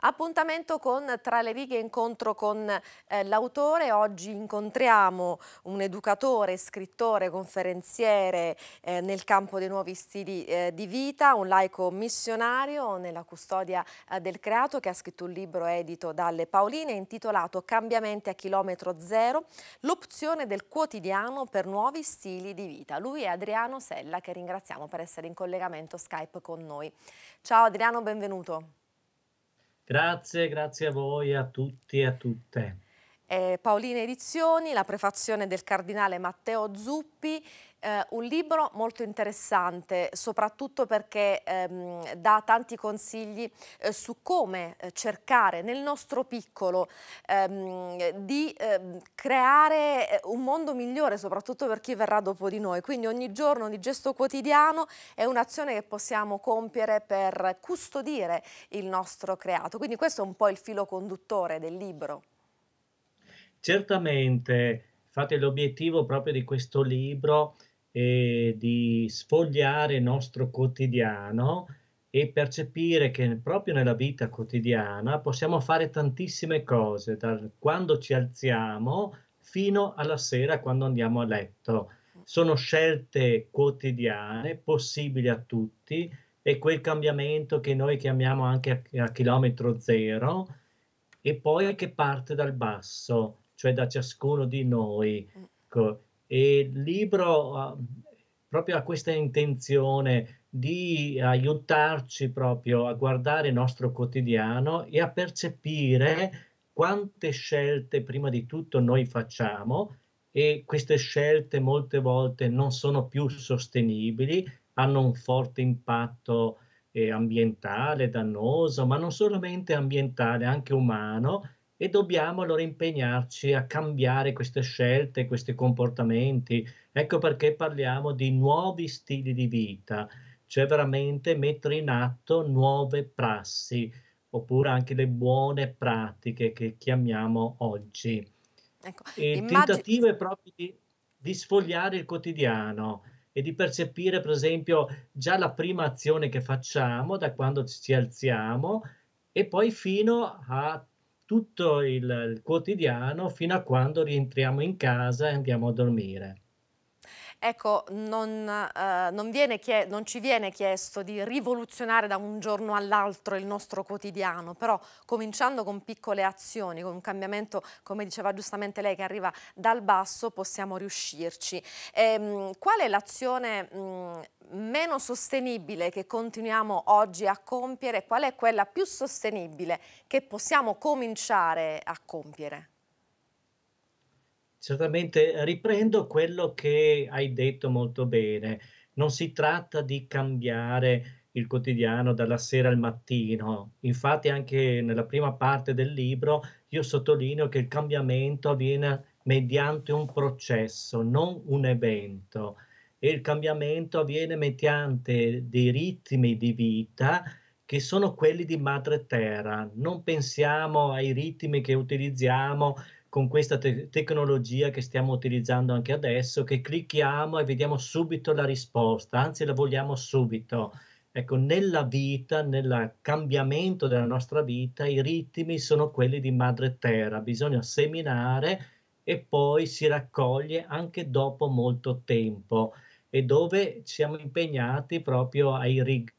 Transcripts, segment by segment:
Appuntamento con Tra le righe incontro con eh, l'autore, oggi incontriamo un educatore, scrittore, conferenziere eh, nel campo dei nuovi stili eh, di vita, un laico missionario nella custodia eh, del creato che ha scritto un libro edito dalle Paoline intitolato Cambiamenti a chilometro zero, l'opzione del quotidiano per nuovi stili di vita. Lui è Adriano Sella che ringraziamo per essere in collegamento Skype con noi. Ciao Adriano, benvenuto. Grazie, grazie a voi, a tutti e a tutte. Eh, Paolina Edizioni, la prefazione del cardinale Matteo Zuppi. Eh, un libro molto interessante, soprattutto perché ehm, dà tanti consigli eh, su come eh, cercare nel nostro piccolo ehm, di ehm, creare eh, un mondo migliore, soprattutto per chi verrà dopo di noi. Quindi ogni giorno, ogni gesto quotidiano è un'azione che possiamo compiere per custodire il nostro creato. Quindi questo è un po' il filo conduttore del libro. Certamente, infatti l'obiettivo proprio di questo libro e di sfogliare il nostro quotidiano e percepire che proprio nella vita quotidiana possiamo fare tantissime cose, da quando ci alziamo fino alla sera quando andiamo a letto. Sono scelte quotidiane, possibili a tutti, e quel cambiamento che noi chiamiamo anche a, a chilometro zero, e poi che parte dal basso, cioè da ciascuno di noi. Mm. E il libro ehm, proprio ha questa intenzione di aiutarci proprio a guardare il nostro quotidiano e a percepire quante scelte prima di tutto noi facciamo e queste scelte molte volte non sono più sostenibili, hanno un forte impatto eh, ambientale, dannoso, ma non solamente ambientale, anche umano e dobbiamo allora impegnarci a cambiare queste scelte, questi comportamenti. Ecco perché parliamo di nuovi stili di vita, cioè veramente mettere in atto nuove prassi oppure anche le buone pratiche che chiamiamo oggi. Ecco, e il immagini... tentativo è proprio di, di sfogliare il quotidiano e di percepire, per esempio, già la prima azione che facciamo da quando ci alziamo e poi fino a tutto il, il quotidiano fino a quando rientriamo in casa e andiamo a dormire ecco, non, eh, non, viene non ci viene chiesto di rivoluzionare da un giorno all'altro il nostro quotidiano, però cominciando con piccole azioni, con un cambiamento, come diceva giustamente lei, che arriva dal basso, possiamo riuscirci. Ehm, qual è l'azione mm, meno sostenibile che continuiamo oggi a compiere? Qual è quella più sostenibile che possiamo cominciare a compiere? Certamente eh, riprendo quello che hai detto molto bene. Non si tratta di cambiare il quotidiano dalla sera al mattino. Infatti anche nella prima parte del libro io sottolineo che il cambiamento avviene mediante un processo, non un evento. E il cambiamento avviene mediante dei ritmi di vita che sono quelli di madre terra. Non pensiamo ai ritmi che utilizziamo con questa te- tecnologia che stiamo utilizzando anche adesso, che clicchiamo e vediamo subito la risposta, anzi la vogliamo subito. Ecco, nella vita, nel cambiamento della nostra vita, i ritmi sono quelli di madre terra, bisogna seminare e poi si raccoglie anche dopo molto tempo e dove siamo impegnati proprio ai rigori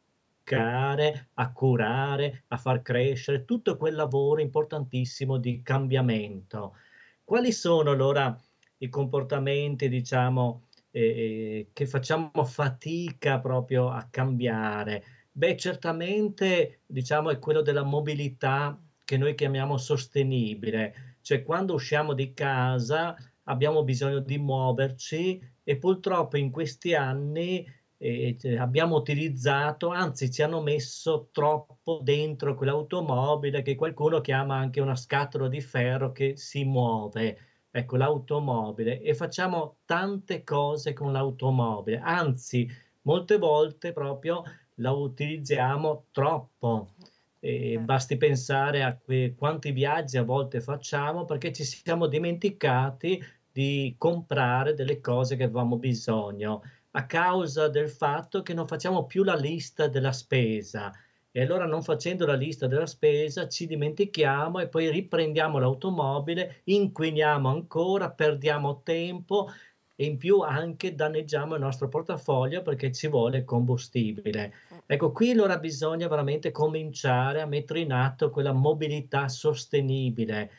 educare, a curare, a far crescere, tutto quel lavoro importantissimo di cambiamento. Quali sono allora i comportamenti, diciamo, eh, eh, che facciamo fatica proprio a cambiare? Beh, certamente, diciamo, è quello della mobilità che noi chiamiamo sostenibile, cioè quando usciamo di casa abbiamo bisogno di muoverci e purtroppo in questi anni e, cioè, abbiamo utilizzato, anzi ci hanno messo troppo dentro quell'automobile che qualcuno chiama anche una scatola di ferro che si muove. Ecco l'automobile e facciamo tante cose con l'automobile, anzi molte volte proprio la utilizziamo troppo. E eh. basti pensare a que- quanti viaggi a volte facciamo perché ci siamo dimenticati di comprare delle cose che avevamo bisogno a causa del fatto che non facciamo più la lista della spesa e allora non facendo la lista della spesa ci dimentichiamo e poi riprendiamo l'automobile, inquiniamo ancora, perdiamo tempo e in più anche danneggiamo il nostro portafoglio perché ci vuole combustibile. Eh. Ecco, qui allora bisogna veramente cominciare a mettere in atto quella mobilità sostenibile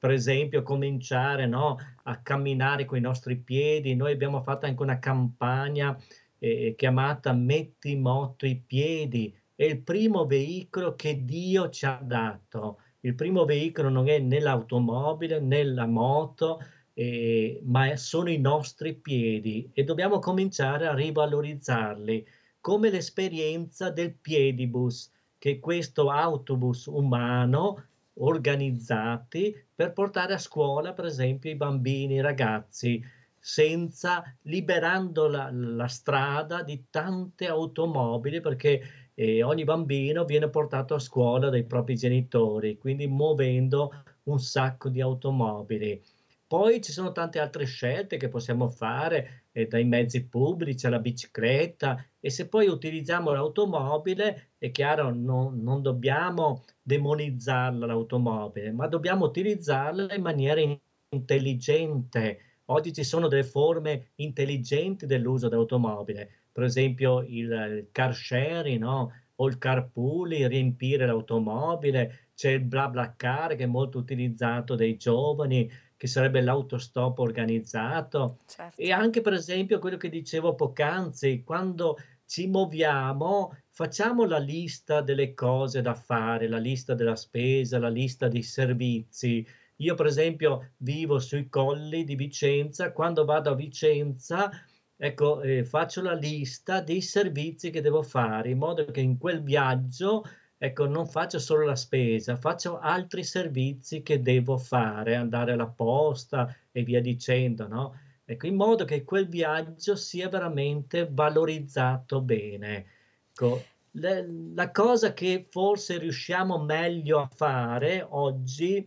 per esempio cominciare no, a camminare con i nostri piedi. Noi abbiamo fatto anche una campagna eh, chiamata Metti in moto i piedi, è il primo veicolo che Dio ci ha dato. Il primo veicolo non è né l'automobile né la moto, eh, ma sono i nostri piedi e dobbiamo cominciare a rivalorizzarli, come l'esperienza del piedibus, che è questo autobus umano organizzati per portare a scuola, per esempio, i bambini, i ragazzi, senza liberando la, la strada di tante automobili, perché eh, ogni bambino viene portato a scuola dai propri genitori, quindi muovendo un sacco di automobili. Poi ci sono tante altre scelte che possiamo fare, eh, dai mezzi pubblici alla bicicletta e se poi utilizziamo l'automobile è chiaro non, non dobbiamo demonizzarla l'automobile ma dobbiamo utilizzarla in maniera intelligente oggi ci sono delle forme intelligenti dell'uso dell'automobile per esempio il car sharing no? o il carpooling riempire l'automobile c'è il bla bla car che è molto utilizzato dai giovani che sarebbe l'autostop organizzato certo. e anche per esempio quello che dicevo poc'anzi, quando ci muoviamo facciamo la lista delle cose da fare, la lista della spesa, la lista dei servizi. Io per esempio vivo sui colli di Vicenza, quando vado a Vicenza ecco, eh, faccio la lista dei servizi che devo fare in modo che in quel viaggio ecco, non faccio solo la spesa, faccio altri servizi che devo fare, andare alla posta e via dicendo, no? Ecco, in modo che quel viaggio sia veramente valorizzato bene. Ecco, le, la cosa che forse riusciamo meglio a fare oggi,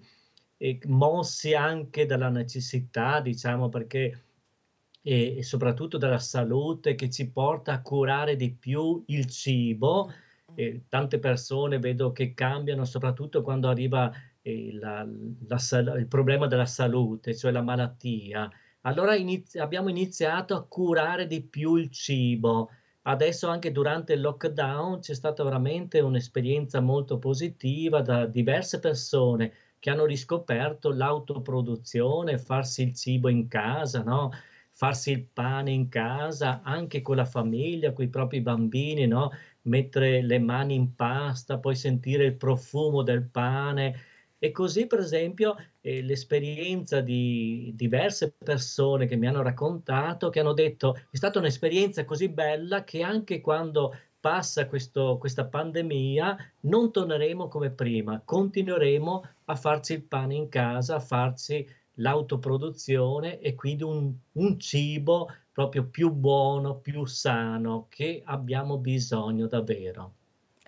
eh, mossi anche dalla necessità, diciamo, perché e soprattutto dalla salute che ci porta a curare di più il cibo, eh, tante persone vedo che cambiano, soprattutto quando arriva eh, la, la, il problema della salute, cioè la malattia. Allora inizi- abbiamo iniziato a curare di più il cibo. Adesso anche durante il lockdown c'è stata veramente un'esperienza molto positiva da diverse persone che hanno riscoperto l'autoproduzione, farsi il cibo in casa, no? farsi il pane in casa, anche con la famiglia, con i propri bambini, no? mettere le mani in pasta, poi sentire il profumo del pane. E così, per esempio, eh, l'esperienza di diverse persone che mi hanno raccontato, che hanno detto, è stata un'esperienza così bella che anche quando passa questo, questa pandemia, non torneremo come prima, continueremo a farci il pane in casa, a farci l'autoproduzione e quindi un, un cibo proprio più buono, più sano, che abbiamo bisogno davvero.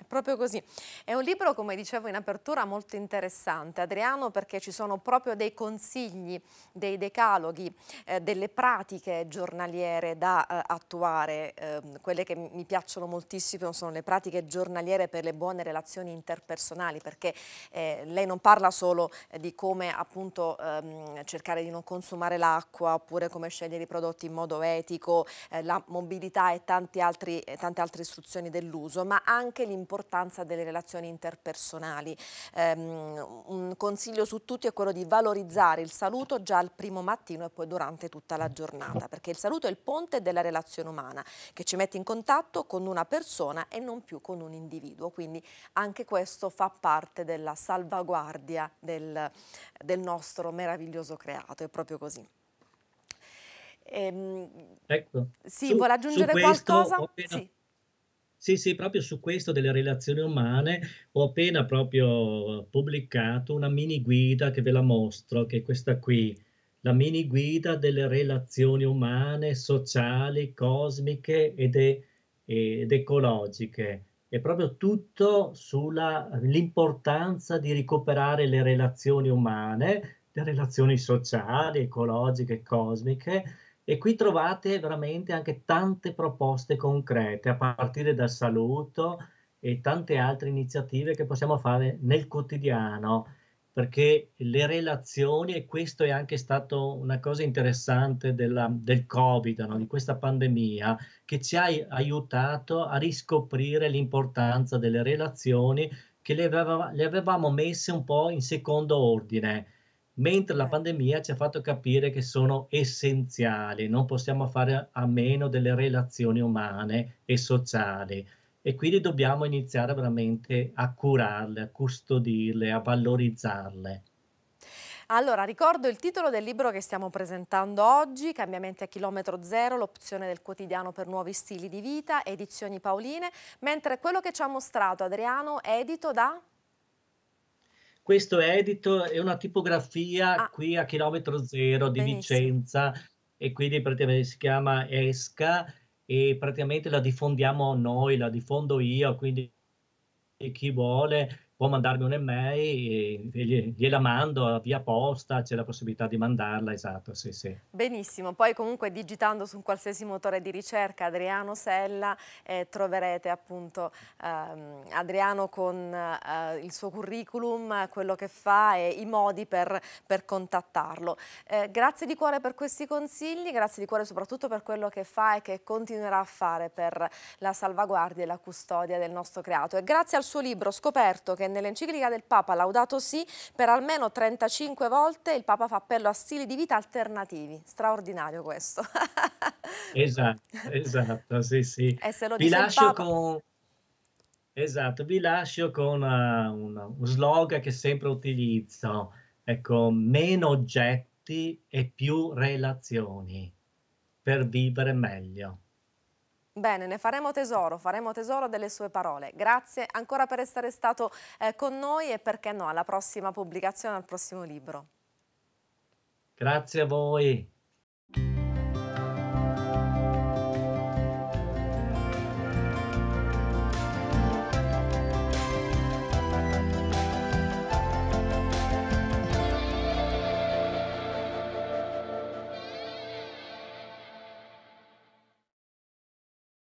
Proprio così. È un libro, come dicevo in apertura, molto interessante, Adriano, perché ci sono proprio dei consigli, dei decaloghi, eh, delle pratiche giornaliere da eh, attuare. Eh, quelle che mi piacciono moltissimo sono le pratiche giornaliere per le buone relazioni interpersonali, perché eh, lei non parla solo eh, di come appunto ehm, cercare di non consumare l'acqua, oppure come scegliere i prodotti in modo etico, eh, la mobilità e tanti altri, tante altre istruzioni dell'uso, ma anche l'importanza l'importanza delle relazioni interpersonali. Um, un consiglio su tutti è quello di valorizzare il saluto già al primo mattino e poi durante tutta la giornata, perché il saluto è il ponte della relazione umana che ci mette in contatto con una persona e non più con un individuo, quindi anche questo fa parte della salvaguardia del, del nostro meraviglioso creato, è proprio così. Ehm, ecco, sì, su, vuole aggiungere questo, qualcosa? Appena, sì. Sì, sì, proprio su questo delle relazioni umane ho appena proprio pubblicato una mini guida che ve la mostro, che è questa qui, la mini guida delle relazioni umane, sociali, cosmiche ed, e, ed ecologiche. È proprio tutto sull'importanza di recuperare le relazioni umane, le relazioni sociali, ecologiche, cosmiche, e qui trovate veramente anche tante proposte concrete, a partire dal saluto e tante altre iniziative che possiamo fare nel quotidiano, perché le relazioni, e questo è anche stato una cosa interessante della, del Covid, no? di questa pandemia, che ci ha aiutato a riscoprire l'importanza delle relazioni che le, aveva, le avevamo messe un po' in secondo ordine mentre la certo. pandemia ci ha fatto capire che sono essenziali, non possiamo fare a meno delle relazioni umane e sociali e quindi dobbiamo iniziare veramente a curarle, a custodirle, a valorizzarle. Allora, ricordo il titolo del libro che stiamo presentando oggi, Cambiamenti a chilometro zero, l'opzione del quotidiano per nuovi stili di vita, edizioni Paoline, mentre quello che ci ha mostrato Adriano è edito da... Questo edito è una tipografia ah. qui a chilometro zero di Benissimo. Vicenza e quindi praticamente si chiama Esca e praticamente la diffondiamo noi, la diffondo io, quindi chi vuole può mandarmi un'email e gliela mando via posta, c'è la possibilità di mandarla, esatto, sì, sì. Benissimo, poi comunque digitando su un qualsiasi motore di ricerca Adriano Sella eh, troverete appunto ehm, Adriano con eh, il suo curriculum, quello che fa e i modi per, per contattarlo. Eh, grazie di cuore per questi consigli, grazie di cuore soprattutto per quello che fa e che continuerà a fare per la salvaguardia e la custodia del nostro creato e grazie al suo libro scoperto che che nell'enciclica del Papa Laudato Si per almeno 35 volte il Papa fa appello a stili di vita alternativi. Straordinario questo. esatto, esatto, sì, sì. E se lo Vi lascio Papa... con... Esatto, vi lascio con eh, uno un slogan che sempre utilizzo, ecco, meno oggetti e più relazioni per vivere meglio. Bene, ne faremo tesoro, faremo tesoro delle sue parole. Grazie ancora per essere stato eh, con noi e perché no, alla prossima pubblicazione, al prossimo libro. Grazie a voi.